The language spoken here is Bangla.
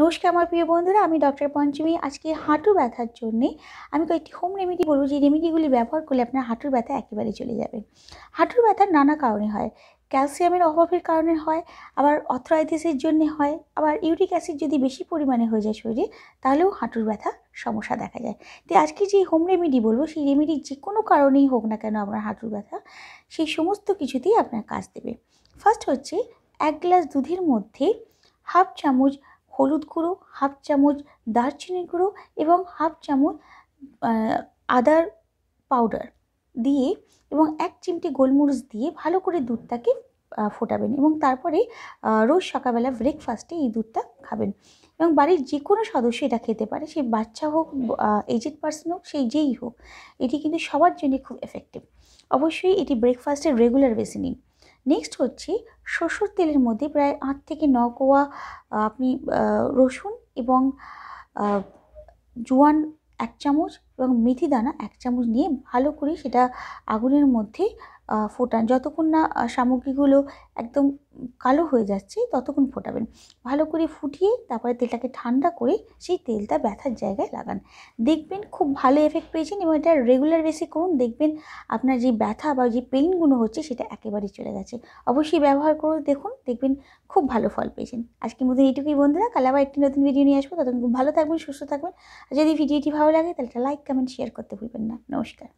নমস্কার আমার প্রিয় বন্ধুরা আমি ডক্টর পঞ্চমী আজকে হাঁটু ব্যথার জন্যে আমি কয়েকটি হোম রেমেডি বলবো যে রেমেডিগুলি ব্যবহার করলে আপনার হাঁটুর ব্যথা একেবারে চলে যাবে হাঁটুর ব্যথা নানা কারণে হয় ক্যালসিয়ামের অভাবের কারণে হয় আবার অথরাইটিসের জন্যে হয় আবার ইউরিক অ্যাসিড যদি বেশি পরিমাণে হয়ে যায় শরীরে তাহলেও হাঁটুর ব্যথা সমস্যা দেখা যায় তো আজকে যে হোম রেমেডি বলবো সেই রেমেডি যে কোনো কারণেই হোক না কেন আপনার হাঁটুর ব্যথা সেই সমস্ত কিছুতেই আপনার কাজ দেবে ফার্স্ট হচ্ছে এক গ্লাস দুধের মধ্যে হাফ চামচ হলুদ গুঁড়ো হাফ চামচ দারচিনির গুঁড়ো এবং হাফ চামচ আদার পাউডার দিয়ে এবং এক চিমটি গোলমরিচ দিয়ে ভালো করে দুধটাকে ফোটাবেন এবং তারপরে রোজ সকালবেলা ব্রেকফাস্টে এই দুধটা খাবেন এবং বাড়ির যে কোনো সদস্য এটা খেতে পারে সে বাচ্চা হোক এজেড পার্সন হোক সেই যেই হোক এটি কিন্তু সবার জন্য খুব এফেক্টিভ অবশ্যই এটি ব্রেকফাস্টের রেগুলার বেসে নিন নেক্সট হচ্ছে শ্বশুর তেলের মধ্যে প্রায় আট থেকে ন কোয়া আপনি রসুন এবং জোয়ান এক চামচ এবং মেথি দানা এক চামচ নিয়ে ভালো করে সেটা আগুনের মধ্যে ফোটান যতক্ষণ না সামগ্রীগুলো একদম কালো হয়ে যাচ্ছে ততক্ষণ ফোটাবেন ভালো করে ফুটিয়ে তারপরে তেলটাকে ঠান্ডা করে সেই তেলটা ব্যথার জায়গায় লাগান দেখবেন খুব ভালো এফেক্ট পেয়েছেন এবং এটা রেগুলার বেসে করুন দেখবেন আপনার যে ব্যথা বা যে পেইনগুলো হচ্ছে সেটা একেবারেই চলে গেছে অবশ্যই ব্যবহার করে দেখুন দেখবেন খুব ভালো ফল পেয়েছেন আজকে মধ্যে এইটুকুই বন্ধুরা কাল আবার একটি নতুন ভিডিও নিয়ে আসবো ততক্ষণ খুব ভালো থাকবেন সুস্থ থাকবেন আর যদি ভিডিওটি ভালো লাগে তাহলে লাইক কমেন্ট শেয়ার করতে ভুলবেন না নমস্কার